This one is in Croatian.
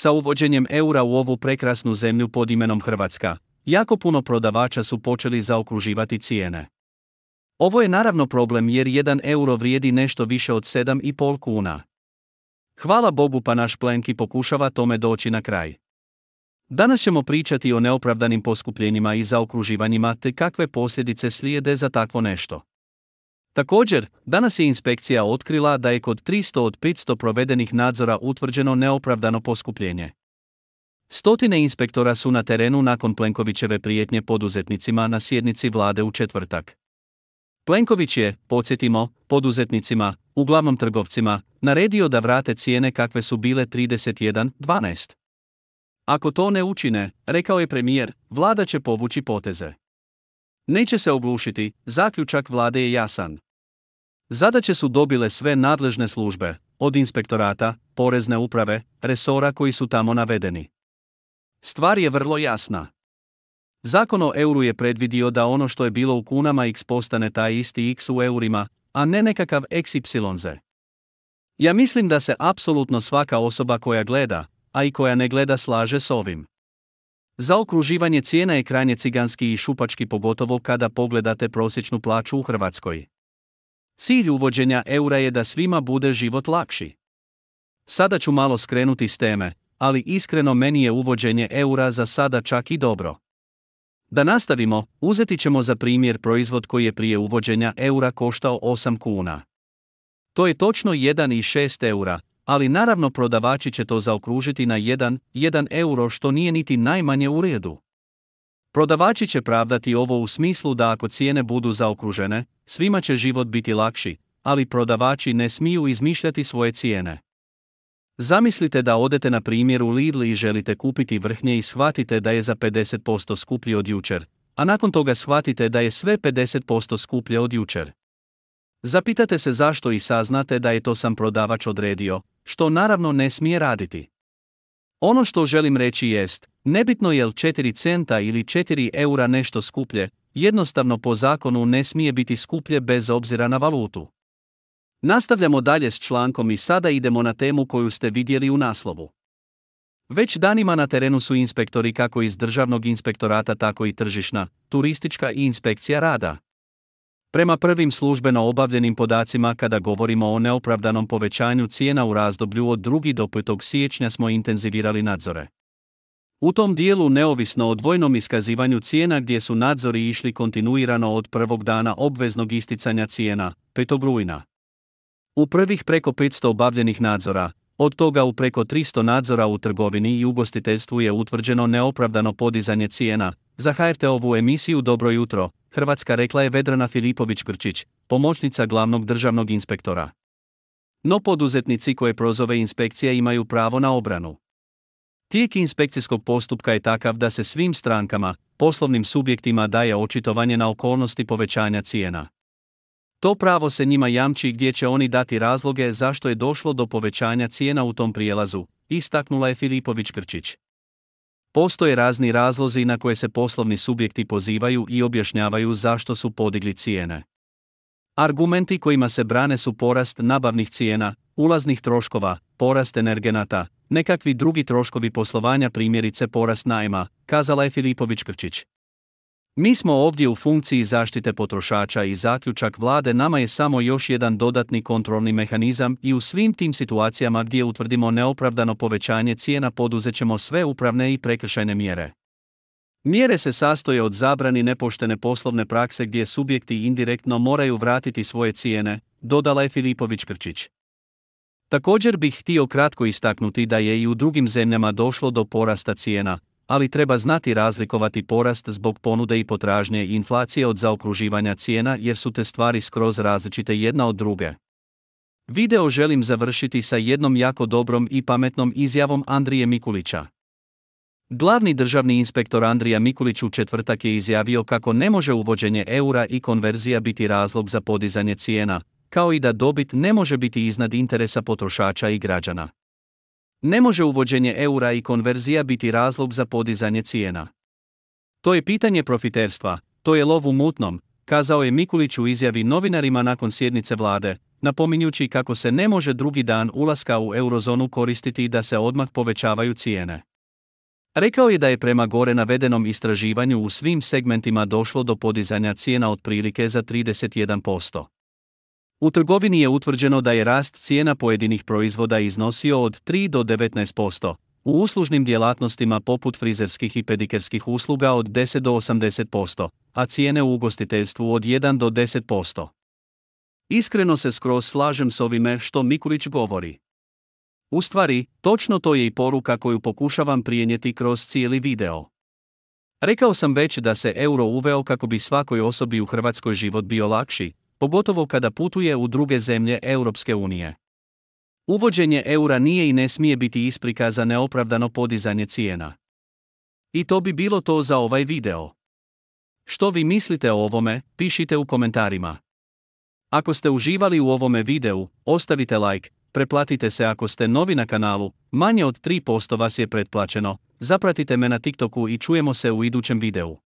sa uvođenjem eura u ovu prekrasnu zemlju pod imenom Hrvatska, jako puno prodavača su počeli zaokruživati cijene. Ovo je naravno problem jer 1 euro vrijedi nešto više od 7,5 kuna. Hvala Bogu pa naš Plenki pokušava tome doći na kraj. Danas ćemo pričati o neopravdanim poskupljenjima i zaokruživanjima te kakve posljedice slijede za takvo nešto. Također, danas je inspekcija otkrila da je kod 300 od 500 provedenih nadzora utvrđeno neopravdano poskupljenje. Stotine inspektora su na terenu nakon Plenkovićeve prijetnje poduzetnicima na sjednici vlade u četvrtak. Plenković je, podsjetimo, poduzetnicima, uglavnom trgovcima, naredio da vrate cijene kakve su bile 31.12. Ako to ne učine, rekao je premijer, vlada će povući poteze. Neće se oglušiti, zaključak vlade je jasan. Zadaće su dobile sve nadležne službe, od inspektorata, porezne uprave, resora koji su tamo navedeni. Stvar je vrlo jasna. Zakon o euru je predvidio da ono što je bilo u kunama x postane taj isti x u eurima, a ne nekakav xyz. Ja mislim da se apsolutno svaka osoba koja gleda, a i koja ne gleda slaže s ovim. okruživanje cijena je krajnje ciganski i šupački pogotovo kada pogledate prosječnu plaću u Hrvatskoj. Cilj uvođenja eura je da svima bude život lakši. Sada ću malo skrenuti s teme, ali iskreno meni je uvođenje eura za sada čak i dobro. Da nastavimo, uzeti ćemo za primjer proizvod koji je prije uvođenja eura koštao 8 kuna. To je točno 1 i 6 eura, ali naravno prodavači će to zaokružiti na 1, 1 euro što nije niti najmanje u redu. Prodavači će pravdati ovo u smislu da ako cijene budu zaokružene, svima će život biti lakši, ali prodavači ne smiju izmišljati svoje cijene. Zamislite da odete na primjer u Lidl i želite kupiti vrhnje i shvatite da je za 50% skuplji od jučer, a nakon toga shvatite da je sve 50% skuplje od jučer. Zapitate se zašto i saznate da je to sam prodavač odredio, što naravno ne smije raditi. Ono što želim reći jest, Nebitno je li 4 centa ili 4 eura nešto skuplje, jednostavno po zakonu ne smije biti skuplje bez obzira na valutu. Nastavljamo dalje s člankom i sada idemo na temu koju ste vidjeli u naslovu. Već danima na terenu su inspektori kako iz državnog inspektorata tako i tržišna, turistička i inspekcija rada. Prema prvim službeno obavljenim podacima kada govorimo o neopravdanom povećanju cijena u razdoblju od 2. do 5. siječnja smo intenzivirali nadzore. U tom dijelu neovisno o dvojnom iskazivanju cijena gdje su nadzori išli kontinuirano od prvog dana obveznog isticanja cijena, 5. rujna. U prvih preko 500 obavljenih nadzora, od toga u preko 300 nadzora u trgovini i ugostiteljstvu je utvrđeno neopravdano podizanje cijena. Za HRT ovu emisiju Dobro jutro, Hrvatska rekla je Vedrana Filipović-Grčić, pomoćnica glavnog državnog inspektora. No poduzetnici koje prozove inspekcija imaju pravo na obranu. Tijek inspekcijskog postupka je takav da se svim strankama, poslovnim subjektima daje očitovanje na okolnosti povećanja cijena. To pravo se njima jamči gdje će oni dati razloge zašto je došlo do povećanja cijena u tom prijelazu, istaknula je Filipović Krčić. Postoje razni razlozi na koje se poslovni subjekti pozivaju i objašnjavaju zašto su podigli cijene. Argumenti kojima se brane su porast nabavnih cijena, ulaznih troškova, porast energenata, nekakvi drugi troškovi poslovanja primjerice porast najma, kazala je Filipović Krčić. Mi smo ovdje u funkciji zaštite potrošača i zaključak vlade nama je samo još jedan dodatni kontrolni mehanizam i u svim tim situacijama gdje utvrdimo neopravdano povećanje cijena poduzećemo sve upravne i prekršajne mjere. Mjere se sastoje od zabrani nepoštene poslovne prakse gdje subjekti indirektno moraju vratiti svoje cijene, dodala je Filipović Krčić. Također bih htio kratko istaknuti da je i u drugim zemljama došlo do porasta cijena, ali treba znati razlikovati porast zbog ponude i potražnje i inflacije od zaokruživanja cijena jer su te stvari skroz različite jedna od druge. Video želim završiti sa jednom jako dobrom i pametnom izjavom Andrije Mikulića. Glavni državni inspektor Andrija Mikulić u četvrtak je izjavio kako ne može uvođenje eura i konverzija biti razlog za podizanje cijena, kao i da dobit ne može biti iznad interesa potrošača i građana. Ne može uvođenje eura i konverzija biti razlog za podizanje cijena. To je pitanje profiterstva, to je lov u mutnom, kazao je Mikulić u izjavi novinarima nakon sjednice vlade, napominjući kako se ne može drugi dan ulaska u eurozonu koristiti da se odmah povećavaju cijene. Rekao je da je prema gore navedenom istraživanju u svim segmentima došlo do podizanja cijena otprilike za 31%. U trgovini je utvrđeno da je rast cijena pojedinih proizvoda iznosio od 3 do 19%, u uslužnim djelatnostima poput frizerskih i pedikerskih usluga od 10 do 80%, a cijene u ugostiteljstvu od 1 do 10%. Iskreno se skroz slažem s ovime što Mikulić govori. U stvari, točno to je i poruka koju pokušavam prijenijeti kroz cijeli video. Rekao sam već da se euro uveo kako bi svakoj osobi u Hrvatskoj život bio lakši, pogotovo kada putuje u druge zemlje Europske unije. Uvođenje eura nije i ne smije biti isprika za neopravdano podizanje cijena. I to bi bilo to za ovaj video. Što vi mislite o ovome, pišite u komentarima. Ako ste uživali u ovome videu, ostavite like, preplatite se ako ste novi na kanalu, manje od 3% vas je pretplaćeno, zapratite me na TikToku i čujemo se u idućem videu.